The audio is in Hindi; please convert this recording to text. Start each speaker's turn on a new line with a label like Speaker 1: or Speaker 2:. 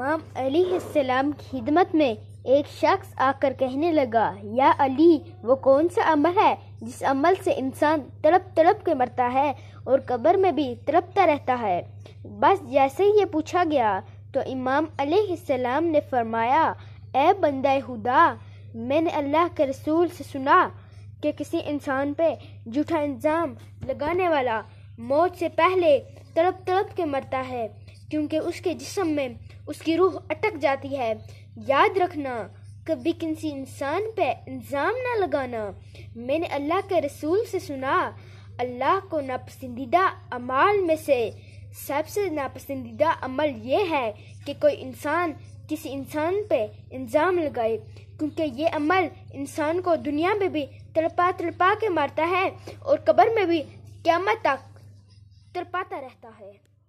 Speaker 1: इमाम अली की खिदमत में एक शख्स आकर कहने लगा या अली वो कौन सा अमल है जिस अमल से इंसान तड़प तड़प के मरता है और कब्र में भी तड़पता रहता है बस जैसे ही ये पूछा गया तो इमाम सलाम ने फरमाया ए बंदा हुदा मैंने अल्लाह के रसूल से सुना कि किसी इंसान पे झूठा इंजाम लगाने वाला मौत से पहले तड़प तड़प के मरता है क्योंकि उसके जिसम में उसकी रूह अटक जाती है याद रखना कभी किसी इंसान पे इल्ज़ाम ना लगाना मैंने अल्लाह के रसूल से सुना अल्लाह को नापसंदीदा अमाल में से सबसे नापसंदीदा अमल ये है कि कोई इंसान किसी इंसान पे इल्ज़ाम लगाए क्योंकि ये अमल इंसान को दुनिया में भी तड़पा तड़पा के मारता है और कब्र में भी क्यामत तक
Speaker 2: तड़पाता रहता है